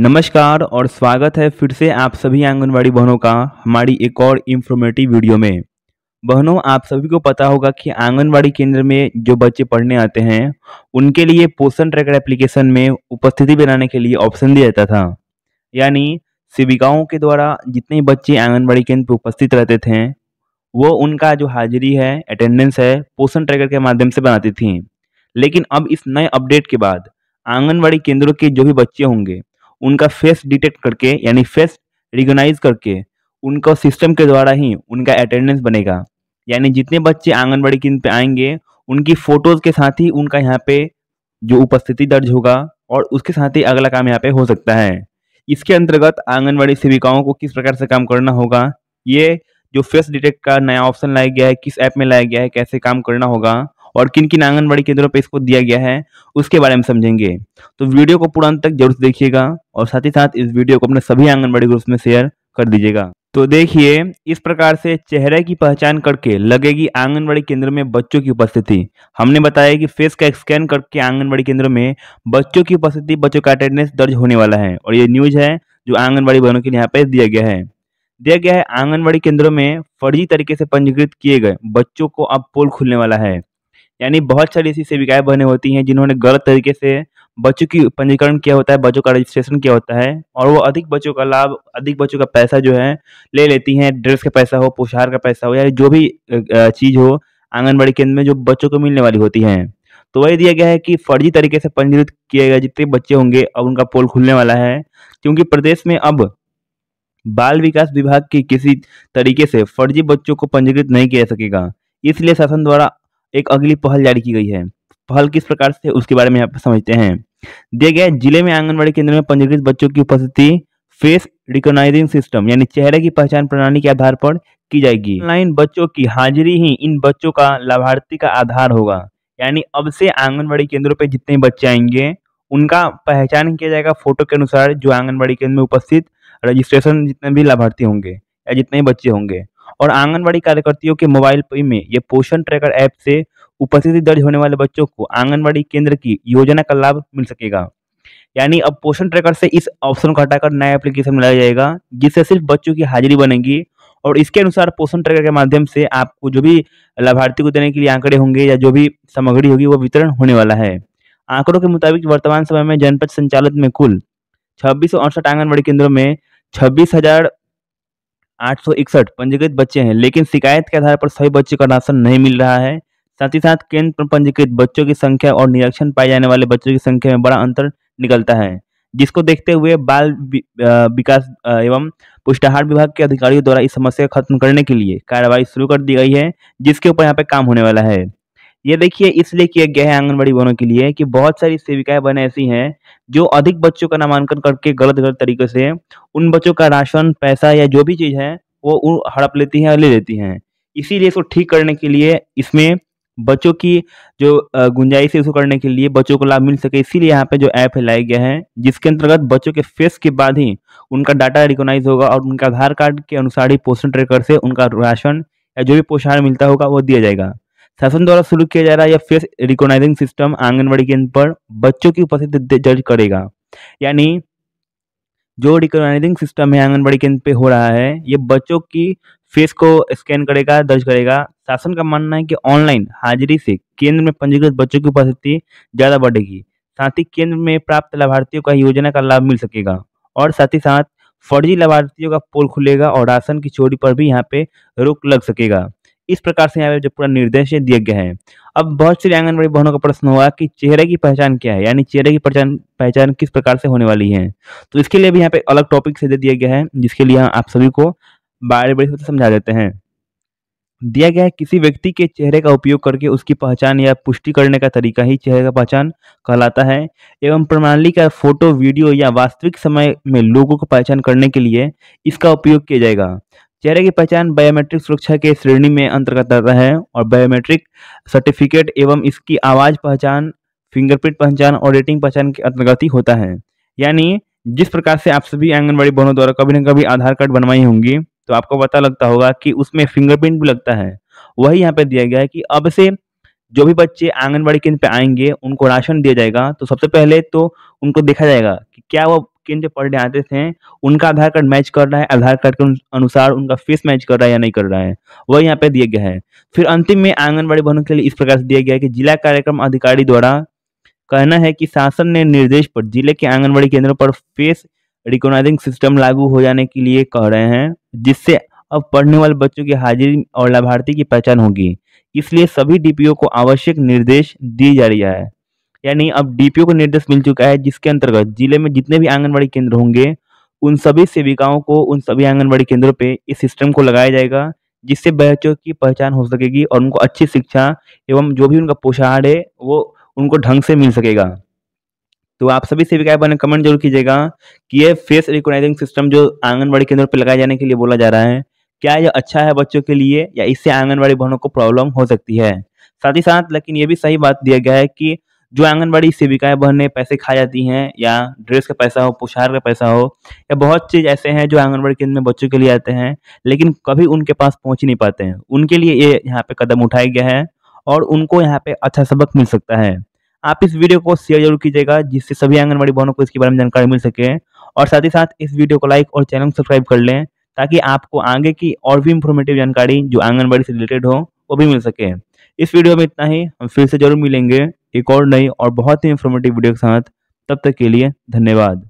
नमस्कार और स्वागत है फिर से आप सभी आंगनवाड़ी बहनों का हमारी एक और इन्फॉर्मेटिव वीडियो में बहनों आप सभी को पता होगा कि आंगनवाड़ी केंद्र में जो बच्चे पढ़ने आते हैं उनके लिए पोषण ट्रैकर एप्लीकेशन में उपस्थिति बनाने के लिए ऑप्शन दिया जाता था यानी सेविकाओं के द्वारा जितने बच्चे आंगनबाड़ी केंद्र पर उपस्थित रहते थे वो उनका जो हाजिरी है अटेंडेंस है पोषण ट्रैकर के माध्यम से बनाती थी लेकिन अब इस नए अपडेट के बाद आंगनबाड़ी केंद्रों के जो भी बच्चे होंगे उनका फेस डिटेक्ट करके यानी फेस रिकोगनाइज करके उनका सिस्टम के द्वारा ही उनका अटेंडेंस बनेगा यानी जितने बच्चे आंगनबाड़ी केंद्र पे आएंगे उनकी फ़ोटोज़ के साथ ही उनका यहाँ पे जो उपस्थिति दर्ज होगा और उसके साथ ही अगला काम यहाँ पे हो सकता है इसके अंतर्गत आंगनबाड़ी सेविकाओं को किस प्रकार से काम करना होगा ये जो फेस डिटेक्ट का नया ऑप्शन लाया गया है किस ऐप में लाया गया है कैसे काम करना होगा और किन किन आंगनबाड़ी केंद्रों पर इसको दिया गया है उसके बारे में समझेंगे तो वीडियो को पूरा अंत तक जरूर देखिएगा और साथ ही साथ इस वीडियो को अपने सभी आंगनबाड़ी ग्रुप्स में शेयर कर दीजिएगा तो देखिए इस प्रकार से चेहरे की पहचान करके लगेगी आंगनबाड़ी केंद्र में बच्चों की उपस्थिति हमने बताया कि फेस का स्कैन करके आंगनबाड़ी केंद्र में बच्चों की उपस्थिति बच्चों का अटेंडेंस दर्ज होने वाला है और ये न्यूज है जो आंगनबाड़ी बहनों के लिए यहाँ पे दिया गया है दिया गया है आंगनबाड़ी केंद्रों में फर्जी तरीके से पंजीकृत किए गए बच्चों को अब पोल खुलने वाला है यानी बहुत सारी ऐसी सेविकाएं बहनें होती हैं जिन्होंने गलत तरीके से बच्चों की पंजीकरण किया होता है बच्चों का रजिस्ट्रेशन किया होता है और वो अधिक बच्चों का लाभ अधिक बच्चों का पैसा जो है ले लेती हैं ड्रेस का पैसा हो पोशाक का पैसा हो या जो भी चीज़ हो आंगनबाड़ी केंद्र में जो बच्चों को मिलने वाली होती हैं तो वही दिया गया है कि फर्जी तरीके से पंजीकृत किए गए जितने बच्चे होंगे अब उनका पोल खुलने वाला है क्योंकि प्रदेश में अब बाल विकास विभाग की किसी तरीके से फर्जी बच्चों को पंजीकृत नहीं किया सकेगा इसलिए शासन द्वारा एक अगली पहल जारी की गई है पहल किस प्रकार से उसके बारे में आप समझते हैं दिए गए जिले में आंगनबाड़ी केंद्र में पंजीकृत बच्चों की उपस्थिति फेस रिकॉग्नाइजिंग सिस्टम यानी चेहरे की पहचान प्रणाली के आधार पर की जाएगी ऑनलाइन बच्चों की हाजिरी ही इन बच्चों का लाभार्थी का आधार होगा यानी अब से आंगनबाड़ी केंद्रों पर जितने बच्चे आएंगे उनका पहचान किया जाएगा फोटो के अनुसार जो आंगनबाड़ी केंद्र में उपस्थित रजिस्ट्रेशन जितने भी लाभार्थी होंगे या जितने बच्चे होंगे और आंगनबाड़ी कार्यकर्तियों के मोबाइल में ये पोषण ट्रैकर ऐप से उपस्थिति दर्ज होने वाले बच्चों को आंगनबाड़ी केंद्र की योजना का लाभ मिल सकेगा यानी अब पोषण ट्रैकर से इस ऑप्शन को हटाकर नया एप्लीकेशन बनाया जाएगा जिससे सिर्फ बच्चों की हाजिरी बनेगी और इसके अनुसार पोषण ट्रैकर के माध्यम से आपको जो भी लाभार्थी को देने के लिए आंकड़े होंगे या जो भी सामग्री होगी वो वितरण होने वाला है आंकड़ों के मुताबिक वर्तमान समय में जनपद संचालन में कुल छब्बीस सौ आंगनबाड़ी केंद्रों में छब्बीस हजार आठ पंजीकृत बच्चे हैं लेकिन शिकायत के आधार पर सभी बच्चों का राशन नहीं मिल रहा है साथ ही साथ केंद्र पर पंजीकृत बच्चों की संख्या और निरीक्षण पाए जाने वाले बच्चों की संख्या में बड़ा अंतर निकलता है जिसको देखते हुए बाल विकास एवं पुष्टाहार विभाग के अधिकारियों द्वारा इस समस्या खत्म करने के लिए कार्रवाई शुरू कर दी गई है जिसके ऊपर यहाँ पे काम होने वाला है ये देखिए इसलिए किया गया है आंगनबाड़ी वनों के लिए कि बहुत सारी सेविकाएं बने ऐसी हैं जो अधिक बच्चों का नामांकन करके गलत गलत तरीके से उन बच्चों का राशन पैसा या जो भी चीज़ है वो हड़प लेती हैं और ले लेती हैं इसीलिए इसको ठीक करने के लिए इसमें बच्चों की जो गुंजाइश है उसको करने के लिए बच्चों को लाभ मिल सके इसीलिए यहाँ पे जो ऐप है लाया गया है जिसके अंतर्गत बच्चों के फेस के बाद ही उनका डाटा रिकॉग्नाइज होगा और उनका आधार कार्ड के अनुसार ही पोषण ट्रेकर से उनका राशन या जो भी पोषण मिलता होगा वो दिया जाएगा शासन द्वारा शुरू किया जा रहा यह फेस रिकॉग्नाइजिंग सिस्टम आंगनबाड़ी केंद्र पर बच्चों की उपस्थिति दर्ज करेगा यानी जो रिकॉग्नाइजिंग सिस्टम है आंगनबाड़ी केंद्र पे हो रहा है ये बच्चों की फेस को स्कैन करेगा दर्ज करेगा शासन का मानना है कि ऑनलाइन हाजिरी से केंद्र में पंजीकृत बच्चों की उपस्थिति ज़्यादा बढ़ेगी साथ ही केंद्र में प्राप्त लाभार्थियों का योजना का लाभ मिल सकेगा और साथ ही साथ फर्जी लाभार्थियों का पोल खुलेगा और राशन की चोरी पर भी यहाँ पे रोक लग सकेगा इस प्रकार से यहाँ पे जो पूरा निर्देश दिया गया है अब बहुत सी आंगनबाड़ी बहनों का प्रश्न हुआ कि चेहरे की पहचान क्या है यानी चेहरे की पहचान पहचान किस प्रकार से होने वाली है तो इसके लिए भी यहाँ पे अलग टॉपिक से दे दिया गया है जिसके लिए आप सभी को बारे बड़ी से समझा देते हैं दिया गया है किसी व्यक्ति के चेहरे का उपयोग करके उसकी पहचान या पुष्टि करने का तरीका ही चेहरे का पहचान कहलाता है एवं प्रणाली का फोटो वीडियो या वास्तविक समय में लोगों को पहचान करने के लिए इसका उपयोग किया जाएगा चेहरे की पहचान बायोमेट्रिक सुरक्षा के श्रेणी में अंतर्गत आता है और बायोमेट्रिक सर्टिफिकेट एवं इसकी आवाज़ पहचान फिंगरप्रिंट पहचान और रेटिंग पहचान के अंतर्गत ही होता है यानी जिस प्रकार से आप सभी आंगनबाड़ी बहनों द्वारा कभी ना कभी आधार कार्ड बनवाई होंगी तो आपको पता लगता होगा कि उसमें फिंगरप्रिंट भी लगता है वही यहाँ पे दिया गया है कि अब से जो भी बच्चे आंगनबाड़ी केंद्र पे आएंगे उनको राशन दिया जाएगा तो सबसे पहले तो उनको देखा जाएगा कि क्या वो किन पर डे आते थे उनका आधार कार्ड मैच कर रहा है आधार कार्ड के अनुसार उनका फीस मैच कर रहा है या नहीं कर रहा है वह यहाँ पे दिया गया है फिर अंतिम में आंगनबाड़ी भवनों के लिए इस प्रकार से दिया गया है कि जिला कार्यक्रम अधिकारी द्वारा कहना है कि शासन ने निर्देश पर जिले के आंगनबाड़ी केंद्रों पर फेस रिकॉग्नाइजिंग सिस्टम लागू हो जाने के लिए कह रहे हैं जिससे अब पढ़ने वाले बच्चों की हाजिरी और लाभार्थी की पहचान होगी इसलिए सभी डीपीओ को आवश्यक निर्देश दिए जा रहा है यानी अब डीपीओ को निर्देश मिल चुका है जिसके अंतर्गत जिले में जितने भी आंगनबाड़ी केंद्र होंगे उन सभी सेविकाओं को उन सभी आंगनबाड़ी केंद्रों पे इस सिस्टम को लगाया जाएगा जिससे बच्चों की पहचान हो सकेगी और उनको अच्छी शिक्षा एवं जो भी उनका पोषाहार है वो उनको ढंग से मिल सकेगा तो आप सभी सेविकाएं बने कमेंट जरूर कीजिएगा कि यह फेस रिकॉग्नाइजिंग सिस्टम जो आंगनबाड़ी केंद्रों पर लगाए जाने के लिए बोला जा रहा है क्या यह अच्छा है बच्चों के लिए या इससे आंगनबाड़ी बहनों को प्रॉब्लम हो सकती है साथ ही साथ लेकिन ये भी सही बात दिया गया है कि जो आंगनबाड़ी सेविकाएं बहने पैसे खा जाती हैं या ड्रेस का पैसा हो पोशाक का पैसा हो या बहुत चीज़ ऐसे हैं जो आंगनबाड़ी केंद्र में बच्चों के लिए आते हैं लेकिन कभी उनके पास पहुंच ही नहीं पाते हैं उनके लिए ये यहाँ पे कदम उठाया गया है और उनको यहाँ पे अच्छा सबक मिल सकता है आप इस वीडियो को शेयर जरूर कीजिएगा जिससे सभी आंगनबाड़ी बहनों को इसके बारे में जानकारी मिल सके और साथ ही साथ इस वीडियो को लाइक और चैनल सब्सक्राइब कर लें ताकि आपको आगे की और भी इंफॉर्मेटिव जानकारी जो आंगनबाड़ी से रिलेटेड हो वो भी मिल सके इस वीडियो में इतना ही हम फिर से जरूर मिलेंगे एक और नई और बहुत ही इन्फॉर्मेटिव वीडियो के साथ तब तक के लिए धन्यवाद